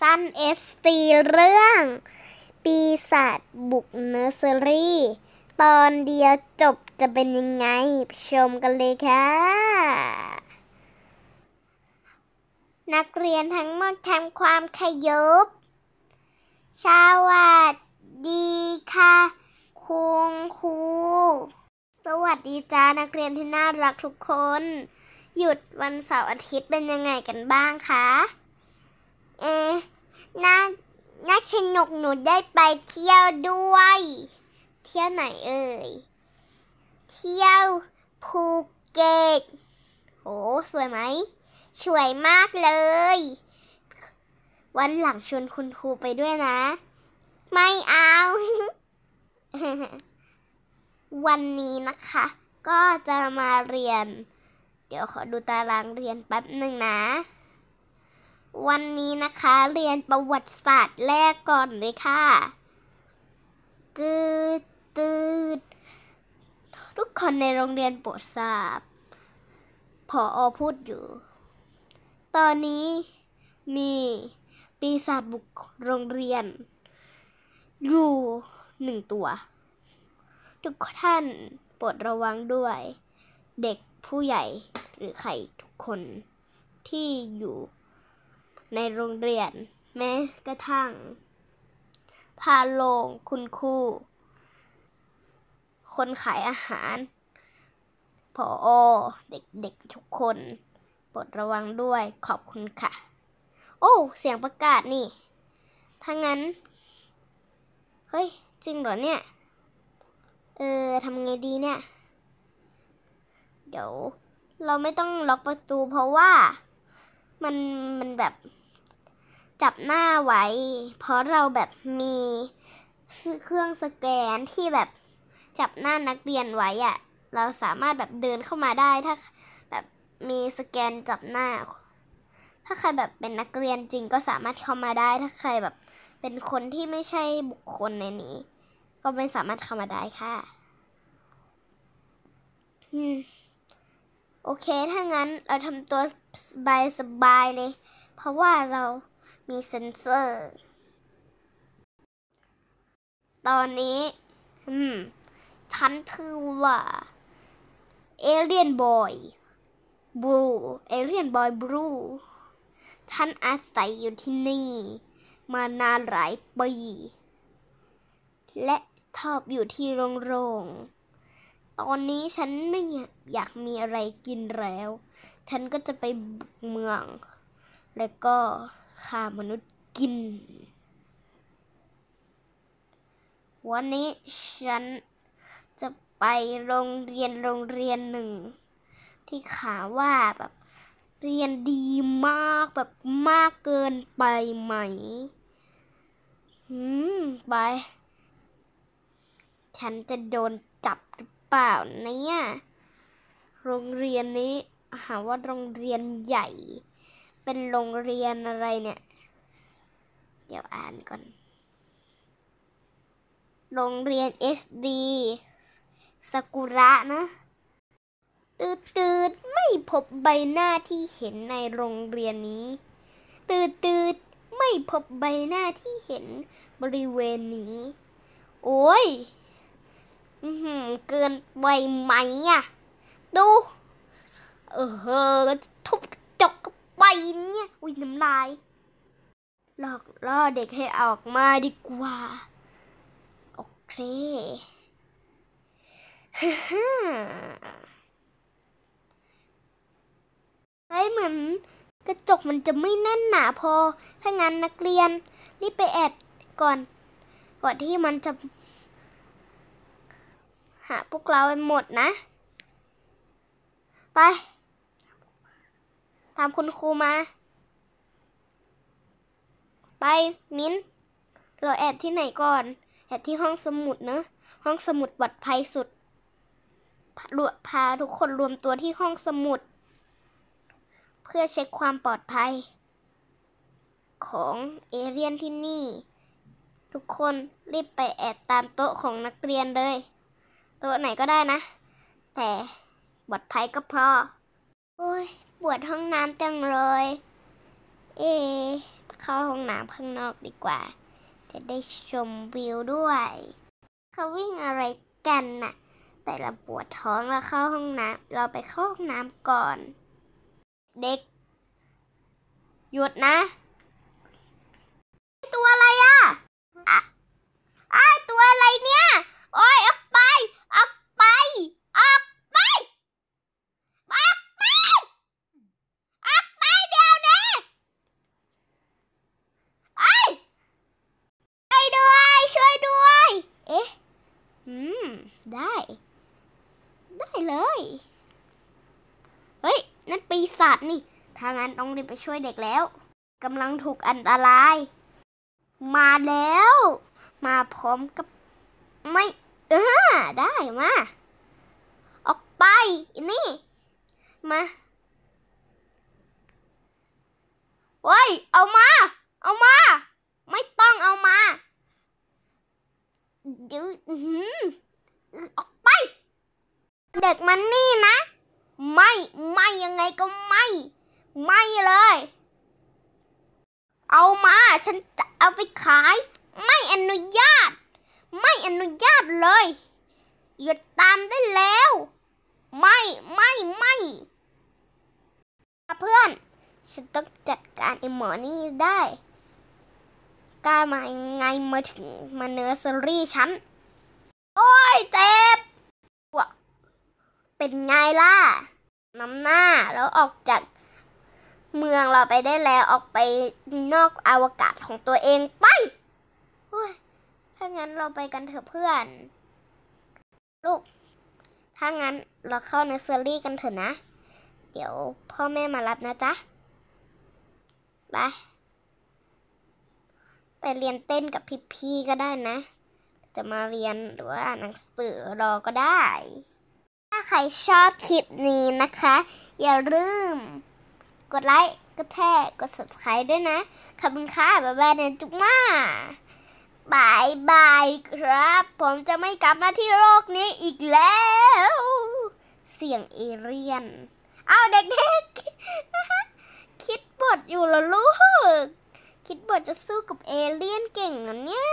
สั้นเอฟซีเรื่อง ปีศาจบุกเนอร์เซอรี่ตอนเดียวจบจะเป็นยังไง ชมกันเลยค่ะ นักเรียนทั้งหมดทำความขยบสวัสดีค่ะคุณครูสวัสดีจ้านักเรียนที่น่ารักทุกคน หยุดวันเสาร์อาทิตย์เป็นยังไงกันบ้างคะเอน่าน่าสนุกหนูได้ไปเที่ยวด้วย เที่ยวไหนเอ่ย เที่ยวภูเก็ต โห สวยไหมสวยมากเลย วันหลังชวนคุณครูไปด้วยนะ ไม่เอา วันนี้นะคะ ก็จะมาเรียน เดี๋ยวขอดูตารางเรียนแป๊บหนึ่งนะวันนี้นะคะเรียนประวัติศาสตร์แรกก่อนเลยค่ะ ตืดตืดทุกคนในโรงเรียนโปรดทราบพออพูดอยู่ ตอนนี้มีปีศาจบุกโรงเรียน อยู่หนึ่งตัว ทุกท่านโปรดระวังด้วย เด็กผู้ใหญ่หรือใครทุกคนที่อยู่ในโรงเรียน แม้กระทั่ง พาโรงคุณครูคนขายอาหาร พออเด็กๆทุกคนโปรดระวังด้วยขอบคุณค่ะ โอ้เสียงประกาศนี่ ถ้างั้น เฮ้ย จริงเหรอเนี่ย เออทำไงดีเนี่ย เดี๋ยวเราไม่ต้องล็อกประตูเพราะว่ามัน มันแบบจับหน้าไว้ เพราะเราแบบมี เครื่องสแกนที่แบบจับหน้านักเรียนไว้อะ เราสามารถแบบเดินเข้ามาได้ถ้าแบบมีสแกนจับหน้า ถ้าใครแบบเป็นนักเรียนจริงก็สามารถเข้ามาได้ ถ้าใครแบบเป็นคนที่ไม่ใช่บุคคลในนี้ ก็ไม่สามารถเข้ามาได้ค่ะ โอเค ถ้างั้นเราทำตัวสบายๆเลย เพราะว่าเรามีเซ็นเซอร์ ตอนนี้ อืม ฉันชื่อว่าเอเลียนบอยบลูเอเลียนบอยบลูฉันอาศัยอยู่ที่นี่ มานานหลายปี และชอบอยู่ที่โรงงตอนนี้ฉันไม่อยากมีอะไรกินแล้ว ฉันก็จะไปเมือง แล้วก็ฆ่ามนุษย์กิน วันนี้ฉันจะไปโรงเรียนโรงเรียนหนึ่ง ที่ข่าวว่าแบบเรียนดีมากแบบมากเกินไปไหม อืม ไป ฉันจะโดนจับหรือเปล่าเนี่ยโรงเรียนนี้หาว่าโรงเรียนใหญ่เป็นโรงเรียนอะไรเนี่ยเดี๋ยวอ่านก่อนโรงเรียน SD สกุระนะตืดตืดไม่พบใบหน้าที่เห็นในโรงเรียนนี้ตืดตืดไม่พบใบหน้าที่เห็นบริเวณนี้โอ้ยอืเกินไปไหมอ่ะดู เออทุบจกไปเนี่ย อุ้ยน้ำลายหลอกล่อเด็กให้ออกมาดีกว่า โอเคฮ่าเฮ้ยเหมือน กระจกมันจะไม่แน่นหนาพอ ถ้างั้นนักเรียนรีบไปแอบก่อน ก่อนที่มันจะ หาพวกเราไปหมดนะไปตามคุณครูมา ไปมิ้น เราแอบที่ไหนก่อน แอบที่ห้องสมุดเนอะห้องสมุดปลอดภัยสุดพาทุกคนรวมตัวที่ห้องสมุด เพื่อเช็คความปลอดภัย ของเอเรียนที่นี่ทุกคนรีบไปแอบตามโต๊ะของนักเรียนเลยโต๊ะไหนก็ได้นะ แต่ปลอดภัยก็พอโอ้ยปวดห้องน้ำจังเลย เอ เข้าห้องน้ำข้างนอกดีกว่า จะได้ชมวิวด้วย เขาวิ่งอะไรกันน่ะ แต่ละปวดท้องเราเข้าห้องน้ำเราไปเข้าห้องน้ำก่อน เด็ก หยุดนะกาสนี่ถ้างั้นต้องรีบไปช่วยเด็กแล้วกำลังถูกอันตรายมาแล้ว มาพร้อมกับไม่เออได้มา ออกไป นี่ มาเว้ย เอามา เอามา ไม่ต้องเอามาเดี๋ยวออกไป เด็กมันนี่นะไก็ไม่ไม่เลย เอามาฉันจะเอาไปขาย ไม่อนุญาต ไม่อนุญาตเลย หยุดตามได้แล้ว ไม่ไม่ไม่เพื่อนฉันต้องจัดการไอ้หมอนี่ได้ กล้ามายังไงมาถึงมาเนอร์สซอรี่ฉันโอ้ยเจ็บเป็นไงล่ะน้ำหน้าแล้วออกจากเมืองเราไปได้แล้วออกไปนอกอวกาศของตัวเอง ไปถ้างั้นเราไปกันเถอะเพื่อนลูก ถ้างั้นเราเข้าในเซอรี่กันเถอะนะ เดี๋ยวพ่อแม่มารับนะจ๊ะไปไปเรียนเต้นกับพี่ๆก็ได้นะ จะมาเรียนหรือว่าอ่านหนังสือรอก็ได้ใครชอบคลิปนี้นะคะ อย่าลืมกดไลค์ กดแชร์ กด subscribe ด้วยนะ ขอบคุณค่ะ บ๊ายบายนะจุ๊กมาบายบายครับ ผมจะไม่กลับมาที่โลกนี้อีกแล้ว เสียงเอเรียนเอาเด็กๆ คิดบทอยู่ละลูก คิดบทจะสู้กับเอเลี่ยนเก่งนะเนี่ย